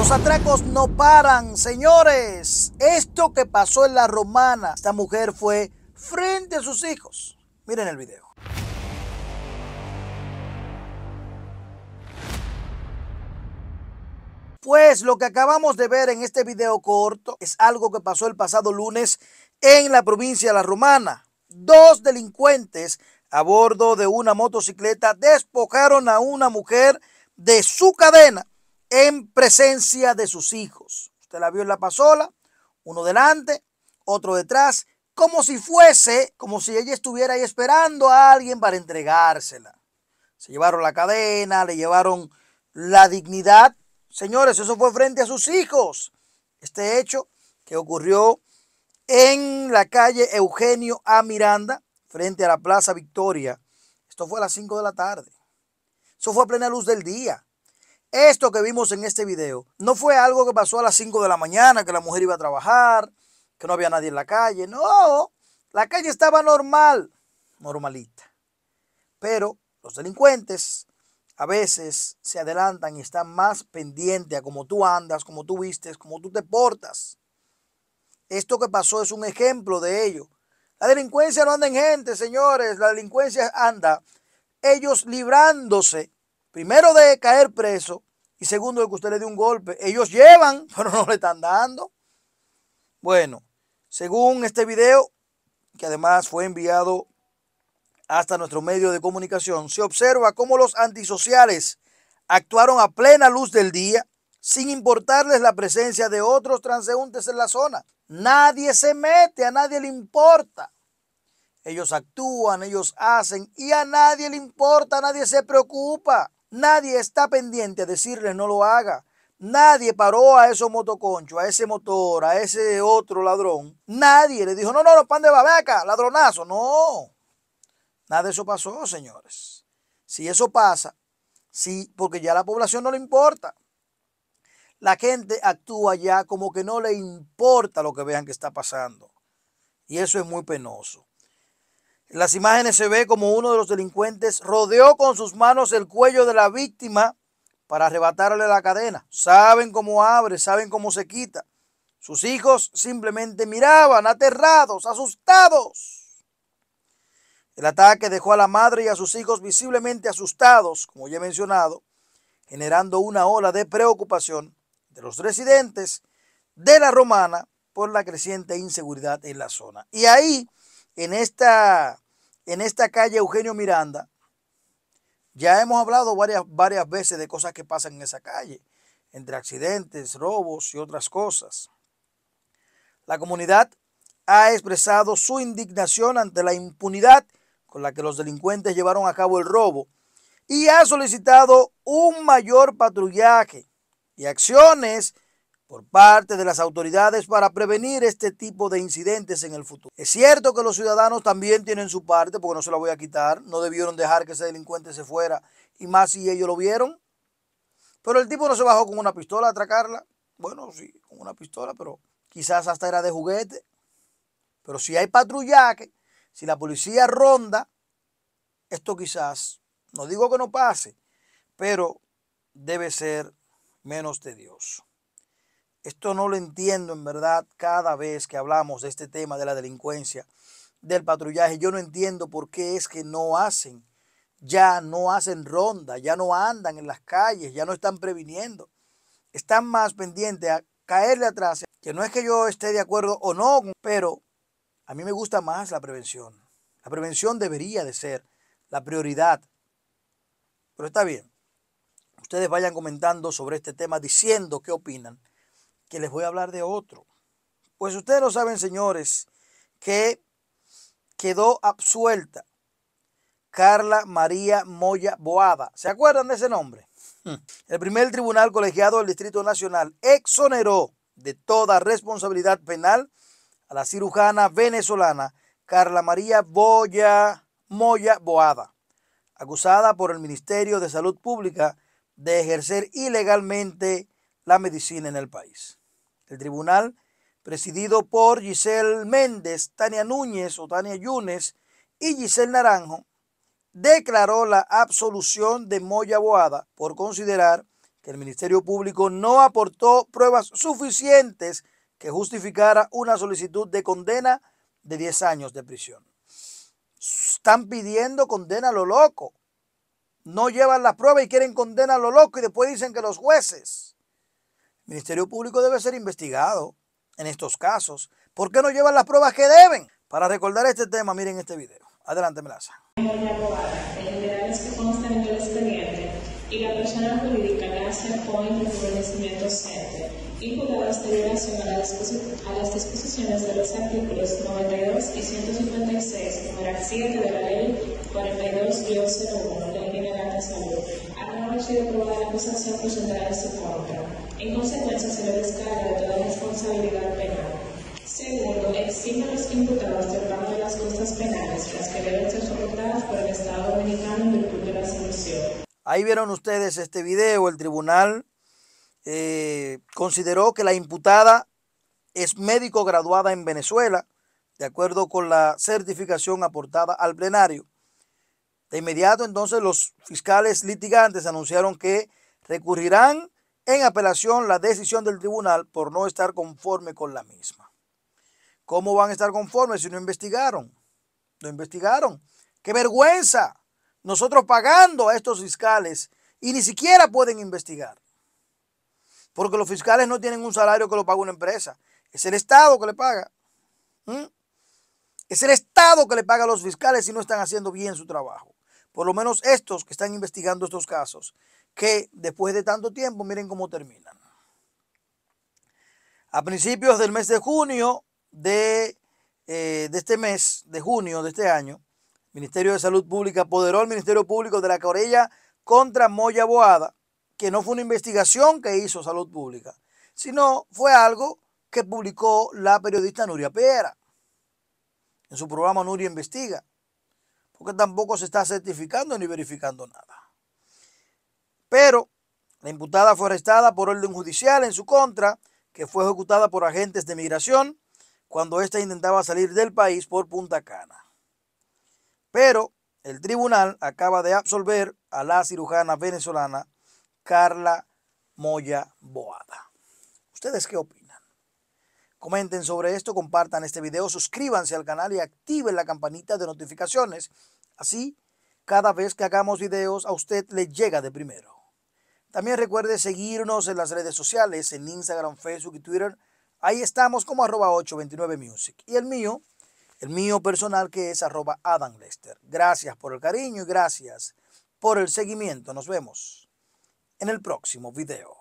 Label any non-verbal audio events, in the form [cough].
Los atracos no paran, señores. Esto que pasó en la romana, esta mujer fue frente a sus hijos. Miren el video. Pues lo que acabamos de ver en este video corto es algo que pasó el pasado lunes en la provincia de La Romana. Dos delincuentes a bordo de una motocicleta despojaron a una mujer de su cadena en presencia de sus hijos. Usted la vio en la pasola, uno delante, otro detrás, como si fuese, como si ella estuviera ahí esperando a alguien para entregársela. Se llevaron la cadena, le llevaron la dignidad. Señores, eso fue frente a sus hijos. Este hecho que ocurrió en la calle Eugenio A. Miranda, frente a la Plaza Victoria. Esto fue a las 5 de la tarde. Eso fue a plena luz del día. Esto que vimos en este video no fue algo que pasó a las 5 de la mañana, que la mujer iba a trabajar, que no había nadie en la calle. No, la calle estaba normal, normalita. Pero los delincuentes a veces se adelantan y están más pendientes a cómo tú andas, cómo tú vistes, cómo tú te portas. Esto que pasó es un ejemplo de ello. La delincuencia no anda en gente, señores. La delincuencia anda ellos librándose primero de caer preso y segundo de que usted le dé un golpe. Ellos llevan, [laughs] pero no le están dando. Bueno, según este video, que además fue enviado hasta nuestro medio de comunicación, se observa cómo los antisociales actuaron a plena luz del día sin importarles la presencia de otros transeúntes en la zona. Nadie se mete, a nadie le importa. Ellos actúan, ellos hacen y a nadie le importa, nadie se preocupa. Nadie está pendiente a decirles no lo haga. Nadie paró a esos motoconcho, a ese motor, a ese otro ladrón. Nadie le dijo, no, no, no, pan de babaca, ladronazo. No. Nada de eso pasó, señores. Si eso pasa, sí, porque ya a la población no le importa. La gente actúa ya como que no le importa lo que vean que está pasando. Y eso es muy penoso. En las imágenes se ve como uno de los delincuentes rodeó con sus manos el cuello de la víctima para arrebatarle la cadena. Saben cómo abre, saben cómo se quita. Sus hijos simplemente miraban aterrados, asustados. El ataque dejó a la madre y a sus hijos visiblemente asustados, como ya he mencionado, generando una ola de preocupación de los residentes de la Romana por la creciente inseguridad en la zona. Y ahí en esta, en esta calle Eugenio Miranda, ya hemos hablado varias, varias veces de cosas que pasan en esa calle, entre accidentes, robos y otras cosas. La comunidad ha expresado su indignación ante la impunidad con la que los delincuentes llevaron a cabo el robo y ha solicitado un mayor patrullaje y acciones por parte de las autoridades para prevenir este tipo de incidentes en el futuro. Es cierto que los ciudadanos también tienen su parte, porque no se la voy a quitar, no debieron dejar que ese delincuente se fuera, y más si ellos lo vieron. Pero el tipo no se bajó con una pistola a atracarla. Bueno, sí, con una pistola, pero quizás hasta era de juguete. Pero si hay patrullaje, si la policía ronda, esto quizás, no digo que no pase, pero debe ser menos tedioso. Esto no lo entiendo en verdad cada vez que hablamos de este tema de la delincuencia, del patrullaje. Yo no entiendo por qué es que no hacen, ya no hacen ronda, ya no andan en las calles, ya no están previniendo. Están más pendientes a caerle atrás, que no es que yo esté de acuerdo o no, pero a mí me gusta más la prevención. La prevención debería de ser la prioridad. Pero está bien. Ustedes vayan comentando sobre este tema diciendo qué opinan que les voy a hablar de otro. Pues ustedes lo saben, señores, que quedó absuelta Carla María Moya Boada. ¿Se acuerdan de ese nombre? Hmm. El primer tribunal colegiado del Distrito Nacional exoneró de toda responsabilidad penal a la cirujana venezolana Carla María Moya Boada, acusada por el Ministerio de Salud Pública de ejercer ilegalmente la medicina en el país. El tribunal, presidido por Giselle Méndez, Tania Núñez o Tania Yunes y Giselle Naranjo, declaró la absolución de Moya Boada por considerar que el Ministerio Público no aportó pruebas suficientes que justificara una solicitud de condena de 10 años de prisión. Están pidiendo condena a lo loco. No llevan la prueba y quieren condena a lo loco y después dicen que los jueces el Ministerio Público debe ser investigado en estos casos. ¿Por qué no llevan las pruebas que deben? Para recordar este tema, miren este video. Adelante, Melaza. y la persona jurídica nace con el y docente vinculadas de violación a las, disposiciones de los artículos 92 y 156, número 7 de la ley 42-01 de General de Salud, a la noche de probar la acusación presentada en su contra. En consecuencia, se le descarga toda responsabilidad penal. Segundo, exime a los imputados del pago de las costas penales, las que deben ser soportadas por el Estado Dominicano en virtud de la solución. Ahí vieron ustedes este video, el tribunal eh, consideró que la imputada es médico graduada en Venezuela, de acuerdo con la certificación aportada al plenario. De inmediato entonces los fiscales litigantes anunciaron que recurrirán en apelación la decisión del tribunal por no estar conforme con la misma. ¿Cómo van a estar conformes si no investigaron? No investigaron. ¡Qué vergüenza! Nosotros pagando a estos fiscales y ni siquiera pueden investigar. Porque los fiscales no tienen un salario que lo paga una empresa. Es el Estado que le paga. Es el Estado que le paga a los fiscales si no están haciendo bien su trabajo. Por lo menos estos que están investigando estos casos que después de tanto tiempo, miren cómo terminan. A principios del mes de junio de, eh, este mes, de junio de este año, el Ministerio de Salud Pública apoderó al Ministerio Público de la Corella contra Moya Boada, que no fue una investigación que hizo Salud Pública, sino fue algo que publicó la periodista Nuria Piera en su programa Nuria Investiga, porque tampoco se está certificando ni verificando nada pero la imputada fue arrestada por orden judicial en su contra, que fue ejecutada por agentes de migración cuando ésta intentaba salir del país por Punta Cana. Pero el tribunal acaba de absolver a la cirujana venezolana Carla Moya Boada. ¿Ustedes qué opinan? Comenten sobre esto, compartan este video, suscríbanse al canal y activen la campanita de notificaciones. Así, cada vez que hagamos videos, a usted le llega de primero. También recuerde seguirnos en las redes sociales, en Instagram, Facebook y Twitter. Ahí estamos como arroba 829music. Y el mío, el mío personal que es arroba Adam Lester. Gracias por el cariño y gracias por el seguimiento. Nos vemos en el próximo video.